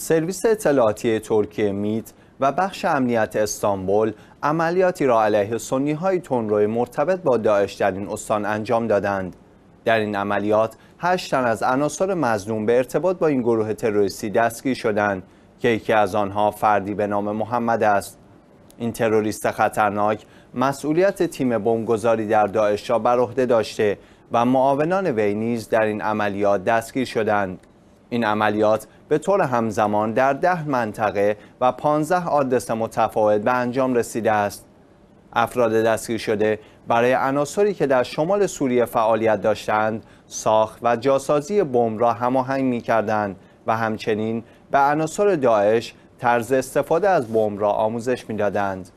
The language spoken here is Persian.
سرویس اطلاعاتی ترکیه میت و بخش امنیت استانبول عملیاتی را علیه سنی های تنروی مرتبط با داعش در این استان انجام دادند. در این عملیات هشت تن از عناصر مظنون به ارتباط با این گروه تروریستی دستگیر شدند که یکی از آنها فردی به نام محمد است. این تروریست خطرناک مسئولیت تیم بمبگذاری در داعش را بر عهده داشته و معاونان وی نیز در این عملیات دستگیر شدند. این عملیات به طور همزمان در ده منطقه و 15 آدرس متفاوت به انجام رسیده است. افراد دستگیر شده برای عناصری که در شمال سوریه فعالیت داشتند، ساخت و جاسازی بمب را هماهنگ می‌کردند و همچنین به عناصر داعش طرز استفاده از بمب را آموزش دادند.